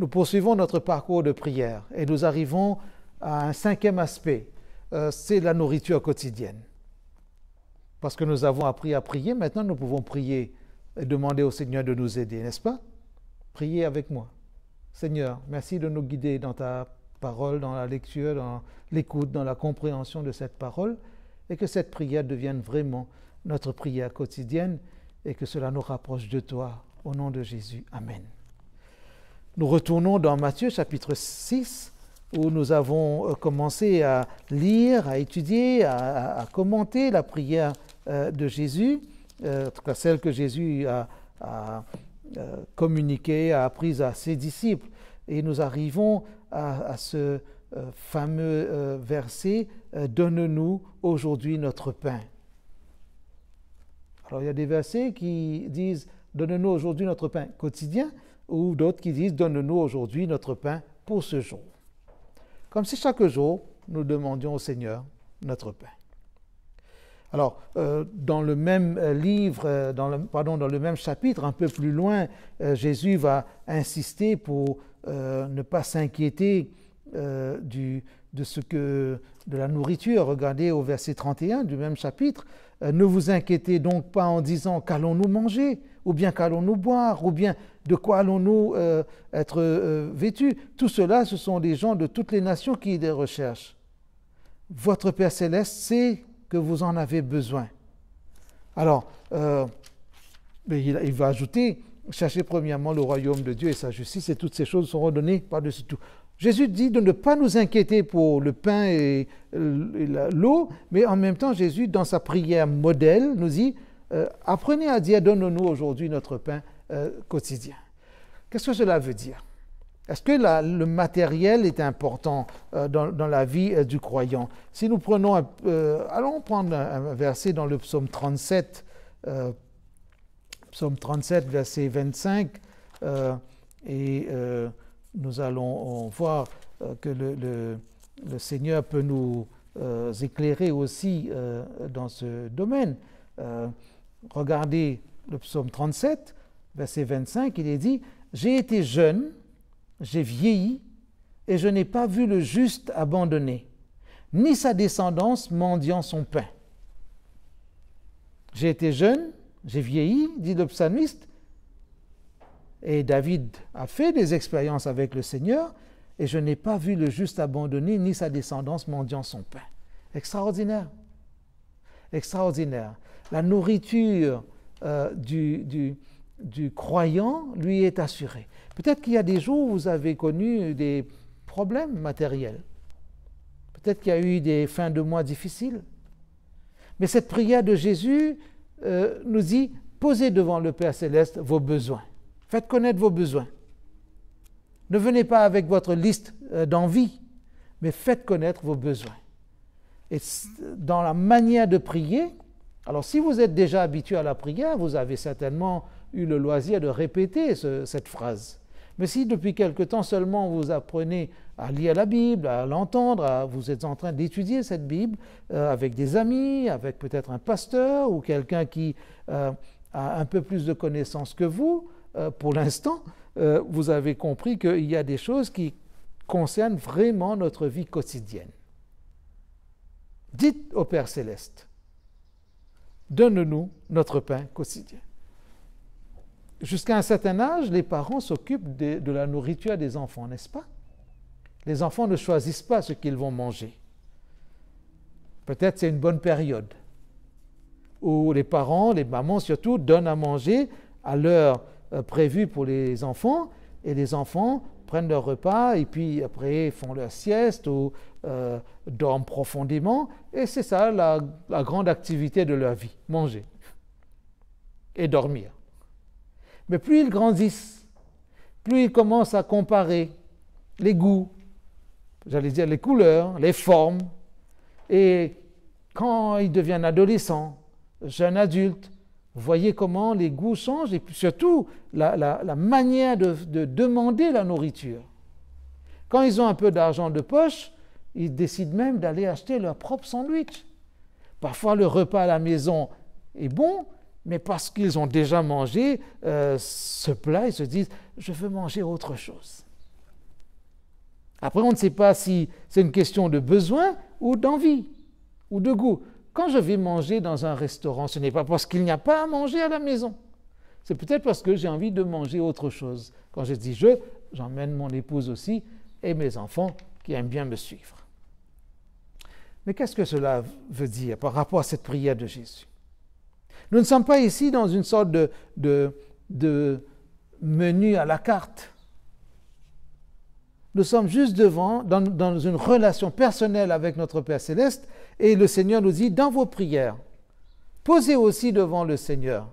Nous poursuivons notre parcours de prière et nous arrivons à un cinquième aspect, euh, c'est la nourriture quotidienne. Parce que nous avons appris à prier, maintenant nous pouvons prier et demander au Seigneur de nous aider, n'est-ce pas Priez avec moi. Seigneur, merci de nous guider dans ta parole, dans la lecture, dans l'écoute, dans la compréhension de cette parole, et que cette prière devienne vraiment notre prière quotidienne, et que cela nous rapproche de toi. Au nom de Jésus, Amen. Nous retournons dans Matthieu chapitre 6 où nous avons euh, commencé à lire, à étudier, à, commenter la prière euh, de Jésus, euh, en tout cas celle que Jésus a, communiquée, a apprise à ses disciples. Et nous arrivons à, à ce fameux verset Donne-nous aujourd'hui notre pain. Alors il y a des versets qui disent Donne-nous aujourd'hui notre pain quotidien ou d'autres qui disent Donne-nous aujourd'hui notre pain pour ce jour. Comme si chaque jour, nous demandions au Seigneur notre pain. Alors, euh, dans le même euh, livre, euh, dans le, pardon, dans le même chapitre, un peu plus loin, Jésus va insister pour ne pas s'inquiéter de ce que de la nourriture. Regardez au verset 31 du même chapitre. ne vous inquiétez donc pas en disant qu'allons-nous manger, ou bien qu'allons-nous boire, ou bien de quoi allons-nous euh, être euh, vêtus Tout cela, ce sont des gens de toutes les nations qui les recherchent. Votre Père céleste sait que vous en avez besoin. Alors, euh, il, va ajouter, cherchez premièrement le royaume de Dieu et sa justice, et toutes ces choses seront données par-dessus tout. Jésus dit de ne pas nous inquiéter pour le pain et, l'eau, mais en même temps, Jésus, dans sa prière modèle, nous dit, apprenez à dire, donne-nous aujourd'hui notre pain, euh, quotidien. Qu'est-ce que cela veut dire Est-ce que le matériel est important euh, dans, la vie euh, du croyant Si nous prenons, un, allons prendre un, verset dans le psaume 37, psaume 37, verset 25, et nous allons voir que le, le, Seigneur peut nous éclairer aussi dans ce domaine. regardez le psaume 37, verset 25, il est dit, J'ai été jeune, j'ai vieilli, et je n'ai pas vu le juste abandonné, ni sa descendance mendiant son pain. J'ai été jeune, j'ai vieilli, dit le psalmiste, et David a fait des expériences avec le Seigneur, et je n'ai pas vu le juste abandonné, ni sa descendance mendiant son pain. Extraordinaire. Extraordinaire. La nourriture euh, du, du, du croyant lui est assuré. Peut-être qu'il y a des jours où vous avez connu des problèmes matériels. Peut-être qu'il y a eu des fins de mois difficiles. Mais cette prière de Jésus euh, nous dit, posez devant le Père céleste vos besoins. Faites connaître vos besoins. Ne venez pas avec votre liste euh, d'envie, mais faites connaître vos besoins. Et dans la manière de prier, alors si vous êtes déjà habitué à la prière, vous avez certainement eu le loisir de répéter cette phrase. Mais si depuis quelque temps seulement vous apprenez à lire la Bible, à l'entendre, vous êtes en train d'étudier cette Bible euh, avec des amis, avec peut-être un pasteur ou quelqu'un qui euh, a un peu plus de connaissances que vous, euh, pour l'instant, vous avez compris qu'il y a des choses qui concernent vraiment notre vie quotidienne. Dites au Père céleste, donne-nous notre pain quotidien jusqu'à un certain âge, les parents s'occupent de, la nourriture des enfants, n'est-ce pas Les enfants ne choisissent pas ce qu'ils vont manger. Peut-être c'est une bonne période où les parents, les mamans surtout, donnent à manger à l'heure euh, prévue pour les enfants et les enfants prennent leur repas et puis après font leur sieste ou euh, dorment profondément et c'est ça la grande activité de leur vie, manger et dormir. Mais plus ils grandissent, plus ils commencent à comparer les goûts, j'allais dire les couleurs, les formes. Et quand ils deviennent adolescents, jeunes adultes, voyez comment les goûts changent et surtout la, manière de demander la nourriture. Quand ils ont un peu d'argent de poche, ils décident même d'aller acheter leur propre sandwich. Parfois le repas à la maison est bon, mais parce qu'ils ont déjà mangé euh, ce plat, ils se disent, je veux manger autre chose. Après, on ne sait pas si c'est une question de besoin ou d'envie ou de goût. Quand je vais manger dans un restaurant, ce n'est pas parce qu'il n'y a pas à manger à la maison. C'est peut-être parce que j'ai envie de manger autre chose. Quand je dis je, j'emmène mon épouse aussi et mes enfants qui aiment bien me suivre. Mais qu'est-ce que cela veut dire par rapport à cette prière de Jésus nous ne sommes pas ici dans une sorte de, de, menu à la carte. Nous sommes juste devant, dans, dans, une relation personnelle avec notre Père céleste, et le Seigneur nous dit, dans vos prières, posez aussi devant le Seigneur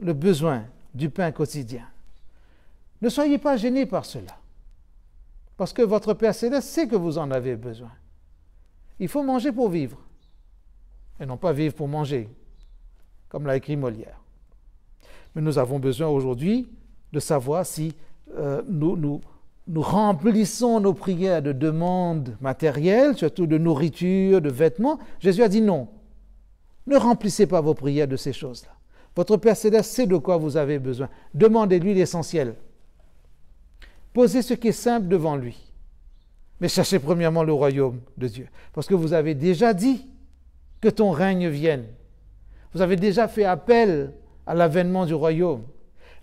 le besoin du pain quotidien. Ne soyez pas gênés par cela, parce que votre Père céleste sait que vous en avez besoin. Il faut manger pour vivre, et non pas vivre pour manger comme l'a écrit Molière. Mais nous avons besoin aujourd'hui de savoir si euh, nous, nous, nous remplissons nos prières de demandes matérielles, surtout de nourriture, de vêtements. Jésus a dit non. Ne remplissez pas vos prières de ces choses-là. Votre Père Céleste sait de quoi vous avez besoin. Demandez-lui l'essentiel. Posez ce qui est simple devant lui. Mais cherchez premièrement le royaume de Dieu. Parce que vous avez déjà dit que ton règne vienne. Vous avez déjà fait appel à l'avènement du royaume.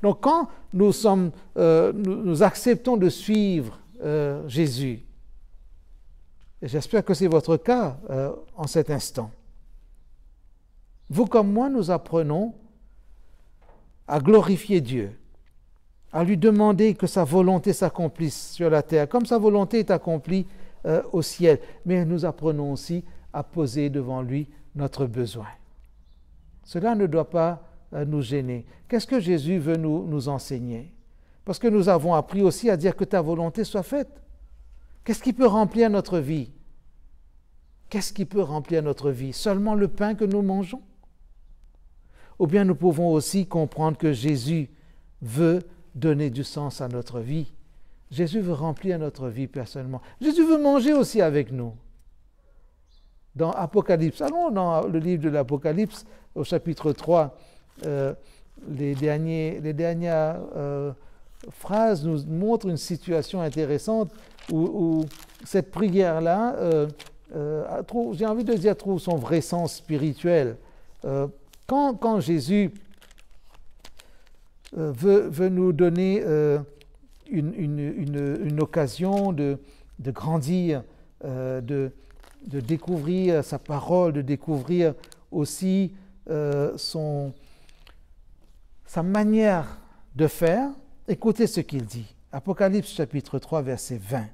Donc quand nous, sommes, euh, nous, acceptons de suivre euh, Jésus, et j'espère que c'est votre cas euh, en cet instant, vous comme moi, nous apprenons à glorifier Dieu, à lui demander que sa volonté s'accomplisse sur la terre, comme sa volonté est accomplie au ciel. Mais nous apprenons aussi à poser devant lui notre besoin. Cela ne doit pas euh, nous gêner. Qu'est-ce que Jésus veut nous, nous enseigner Parce que nous avons appris aussi à dire que ta volonté soit faite. Qu'est-ce qui peut remplir notre vie Qu'est-ce qui peut remplir notre vie Seulement le pain que nous mangeons Ou bien nous pouvons aussi comprendre que Jésus veut donner du sens à notre vie. Jésus veut remplir notre vie personnellement. Jésus veut manger aussi avec nous dans Apocalypse. Allons dans le livre de l'Apocalypse, au chapitre 3, euh, les, derniers, les dernières euh, phrases nous montrent une situation intéressante où, cette prière-là, euh, j'ai envie de dire, trouve son vrai sens spirituel. Quand, quand, Jésus veut, veut, nous donner une, une, une, une, occasion de, de grandir, de de découvrir sa parole, de découvrir aussi euh, son, sa manière de faire. Écoutez ce qu'il dit. Apocalypse chapitre 3, verset 20.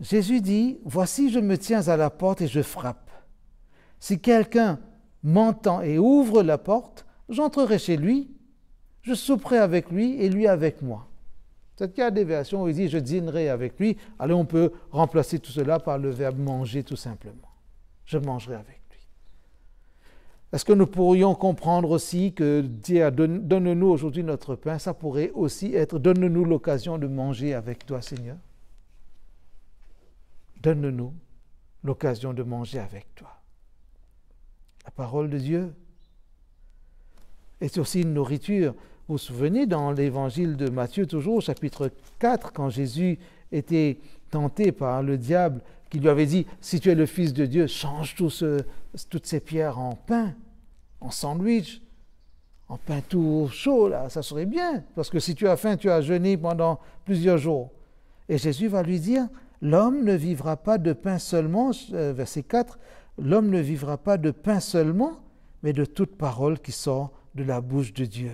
Jésus dit, Voici, je me tiens à la porte et je frappe. Si quelqu'un m'entend et ouvre la porte, j'entrerai chez lui, je souperai avec lui et lui avec moi. Cette être qu'il y a des versions où il dit je dînerai avec lui. Allez, on peut remplacer tout cela par le verbe manger tout simplement. Je mangerai avec lui. Est-ce que nous pourrions comprendre aussi que dire donne-nous aujourd'hui notre pain, ça pourrait aussi être donne-nous l'occasion de manger avec toi Seigneur Donne-nous l'occasion de manger avec toi. La parole de Dieu est aussi une nourriture vous souvenez dans l'évangile de Matthieu, toujours au chapitre 4, quand Jésus était tenté par le diable qui lui avait dit, si tu es le Fils de Dieu, change toutes ces pierres en pain, en sandwich, en pain tout chaud, là, ça serait bien, parce que si tu as faim, tu as jeûné pendant plusieurs jours. Et Jésus va lui dire, l'homme ne vivra pas de pain seulement, euh, verset 4, l'homme ne vivra pas de pain seulement, mais de toute parole qui sort de la bouche de Dieu.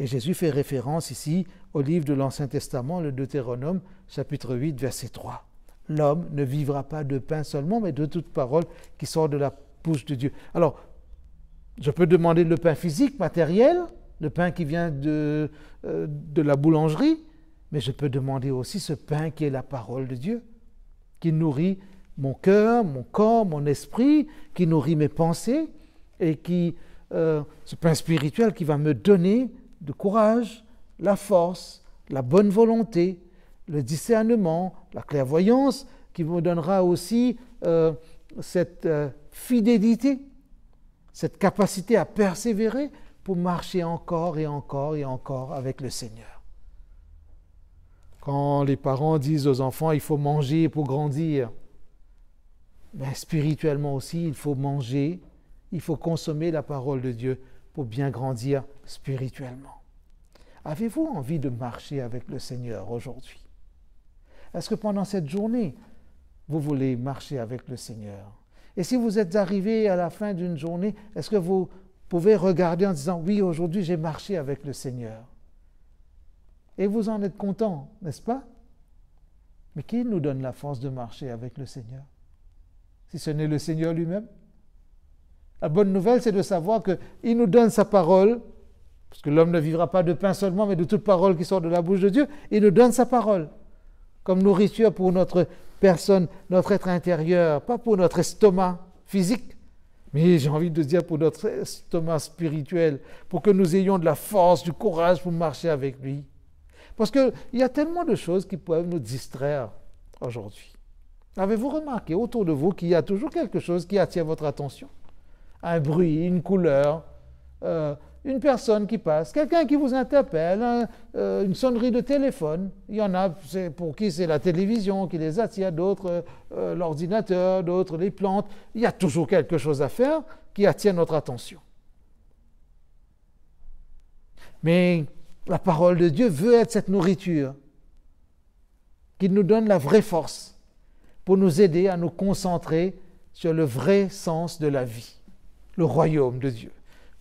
Et Jésus fait référence ici au livre de l'Ancien Testament, le Deutéronome, chapitre 8, verset 3. L'homme ne vivra pas de pain seulement, mais de toute parole qui sort de la bouche de Dieu. Alors, je peux demander le pain physique, matériel, le pain qui vient de, euh, de la boulangerie, mais je peux demander aussi ce pain qui est la parole de Dieu, qui nourrit mon cœur, mon corps, mon esprit, qui nourrit mes pensées, et qui, euh, ce pain spirituel qui va me donner de courage, la force, la bonne volonté, le discernement, la clairvoyance, qui vous donnera aussi euh, cette euh, fidélité, cette capacité à persévérer pour marcher encore et encore et encore avec le Seigneur. Quand les parents disent aux enfants, il faut manger pour grandir, mais spirituellement aussi, il faut manger, il faut consommer la parole de Dieu pour bien grandir spirituellement. Avez-vous envie de marcher avec le Seigneur aujourd'hui Est-ce que pendant cette journée, vous voulez marcher avec le Seigneur Et si vous êtes arrivé à la fin d'une journée, est-ce que vous pouvez regarder en disant, oui, aujourd'hui j'ai marché avec le Seigneur Et vous en êtes content, n'est-ce pas Mais qui nous donne la force de marcher avec le Seigneur Si ce n'est le Seigneur lui-même la bonne nouvelle, c'est de savoir qu'il nous donne sa parole, parce que l'homme ne vivra pas de pain seulement, mais de toute parole qui sort de la bouche de Dieu, il nous donne sa parole comme nourriture pour notre personne, notre être intérieur, pas pour notre estomac physique, mais j'ai envie de dire pour notre estomac spirituel, pour que nous ayons de la force, du courage pour marcher avec lui. Parce qu'il y a tellement de choses qui peuvent nous distraire aujourd'hui. Avez-vous remarqué autour de vous qu'il y a toujours quelque chose qui attire votre attention un bruit, une couleur, euh, une personne qui passe, quelqu'un qui vous interpelle, euh, une sonnerie de téléphone. Il y en a pour qui c'est la télévision qui les attire, d'autres euh, l'ordinateur, d'autres les plantes. Il y a toujours quelque chose à faire qui attire notre attention. Mais la parole de Dieu veut être cette nourriture qui nous donne la vraie force pour nous aider à nous concentrer sur le vrai sens de la vie le royaume de Dieu.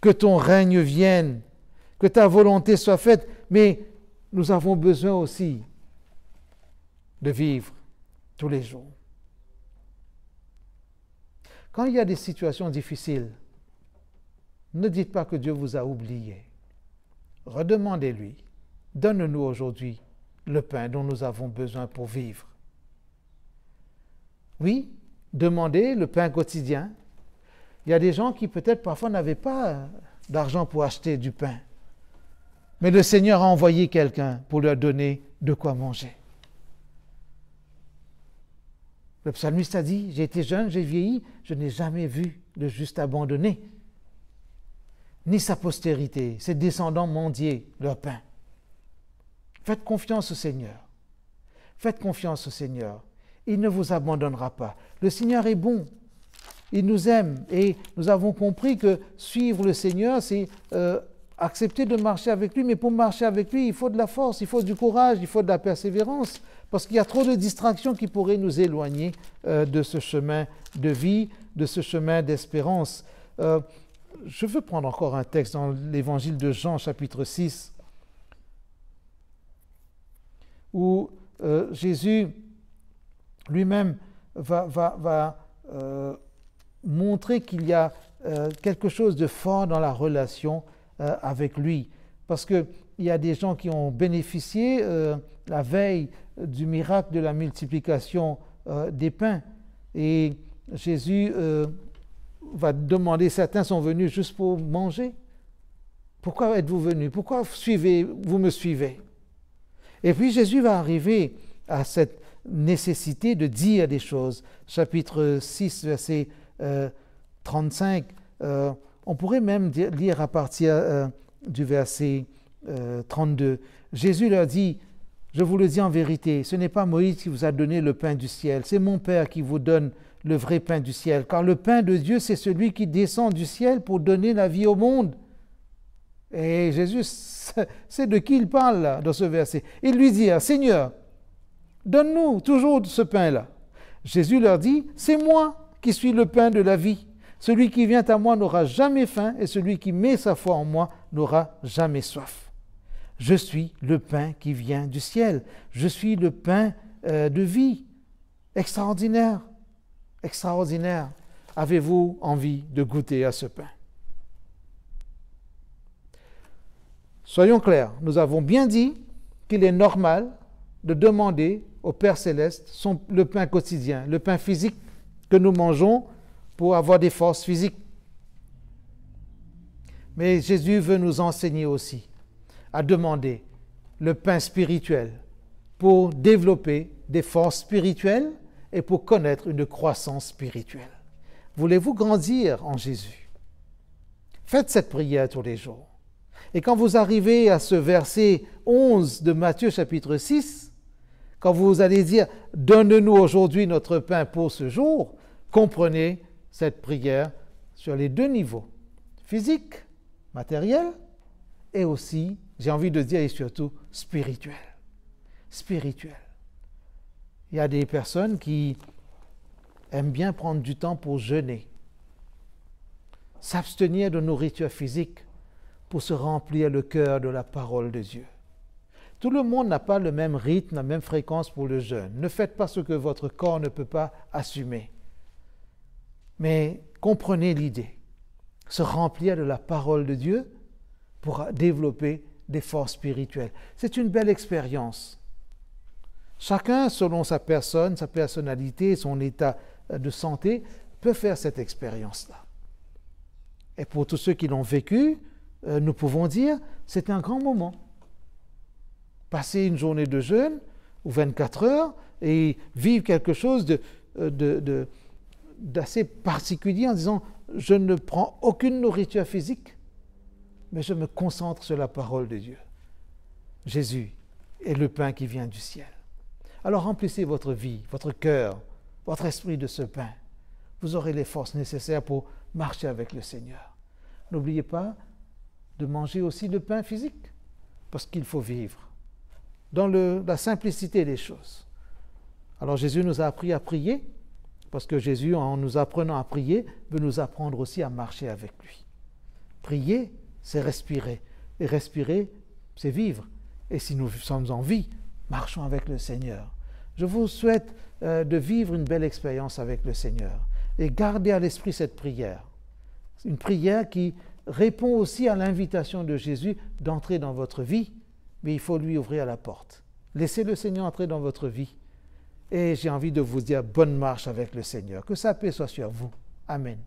Que ton règne vienne, que ta volonté soit faite, mais nous avons besoin aussi de vivre tous les jours. Quand il y a des situations difficiles, ne dites pas que Dieu vous a oublié. Redemandez-lui, donne-nous aujourd'hui le pain dont nous avons besoin pour vivre. Oui, demandez le pain quotidien, il y a des gens qui peut-être parfois n'avaient pas euh, d'argent pour acheter du pain. Mais le Seigneur a envoyé quelqu'un pour leur donner de quoi manger. Le psalmiste a dit, j'ai été jeune, j'ai vieilli, je n'ai jamais vu le juste abandonné, ni sa postérité, ses descendants mendier leur pain. Faites confiance au Seigneur. Faites confiance au Seigneur. Il ne vous abandonnera pas. Le Seigneur est bon. Il nous aime et nous avons compris que suivre le Seigneur, c'est euh, accepter de marcher avec lui. Mais pour marcher avec lui, il faut de la force, il faut du courage, il faut de la persévérance, parce qu'il y a trop de distractions qui pourraient nous éloigner euh, de ce chemin de vie, de ce chemin d'espérance. Euh, je veux prendre encore un texte dans l'évangile de Jean chapitre 6, où Jésus lui-même va... va, va montrer qu'il y a euh, quelque chose de fort dans la relation euh, avec lui. Parce qu'il y a des gens qui ont bénéficié euh, la veille du miracle de la multiplication des pains. Et Jésus va demander, certains sont venus juste pour manger. Pourquoi êtes-vous venus Pourquoi suivez, vous me suivez Et puis Jésus va arriver à cette nécessité de dire des choses. Chapitre 6, verset 35. Euh, on pourrait même lire à partir euh, du verset 32. Euh, Jésus leur dit, je vous le dis en vérité, ce n'est pas Moïse qui vous a donné le pain du ciel, c'est mon Père qui vous donne le vrai pain du ciel, car le pain de Dieu, c'est celui qui descend du ciel pour donner la vie au monde. Et Jésus c'est de qui il parle dans ce verset. Il lui dit, Seigneur, donne-nous toujours ce pain-là. Jésus leur dit, c'est moi qui suis le pain de la vie. Celui qui vient à moi n'aura jamais faim et celui qui met sa foi en moi n'aura jamais soif. Je suis le pain qui vient du ciel. Je suis le pain euh, de vie. Extraordinaire. Extraordinaire. Avez-vous envie de goûter à ce pain Soyons clairs, nous avons bien dit qu'il est normal de demander au Père céleste son, le pain quotidien, le pain physique que nous mangeons pour avoir des forces physiques. Mais Jésus veut nous enseigner aussi à demander le pain spirituel pour développer des forces spirituelles et pour connaître une croissance spirituelle. Voulez-vous grandir en Jésus Faites cette prière tous les jours. Et quand vous arrivez à ce verset 11 de Matthieu chapitre 6, quand vous allez dire Donne-nous aujourd'hui notre pain pour ce jour, comprenez cette prière sur les deux niveaux physique, matériel, et aussi, j'ai envie de dire, et surtout spirituel. Spirituel. Il y a des personnes qui aiment bien prendre du temps pour jeûner, s'abstenir de nourriture physique pour se remplir le cœur de la parole de Dieu. Tout le monde n'a pas le même rythme, la même fréquence pour le jeûne. Ne faites pas ce que votre corps ne peut pas assumer. Mais comprenez l'idée. Se remplir de la parole de Dieu pour développer des forces spirituelles. C'est une belle expérience. Chacun, selon sa personne, sa personnalité, son état euh, de santé, peut faire cette expérience-là. Et pour tous ceux qui l'ont vécu, euh, nous pouvons dire, c'est un grand moment passer une journée de jeûne, ou 24 heures, et vivre quelque chose euh, d'assez particulier en disant, je ne prends aucune nourriture physique, mais je me concentre sur la parole de Dieu. Jésus est le pain qui vient du ciel. Alors remplissez votre vie, votre cœur, votre esprit de ce pain. Vous aurez les forces nécessaires pour marcher avec le Seigneur. N'oubliez pas de manger aussi le pain physique, parce qu'il faut vivre dans la simplicité des choses. Alors Jésus nous a appris à prier, parce que Jésus, en nous apprenant à prier, veut nous apprendre aussi à marcher avec lui. Prier, c'est respirer. Et respirer, c'est vivre. Et si nous sommes en vie, marchons avec le Seigneur. Je vous souhaite euh, de vivre une belle expérience avec le Seigneur et gardez à l'esprit cette prière. Une prière qui répond aussi à l'invitation de Jésus d'entrer dans votre vie il faut lui ouvrir la porte. Laissez le Seigneur entrer dans votre vie. Et j'ai envie de vous dire bonne marche avec le Seigneur. Que sa paix soit sur vous. Amen.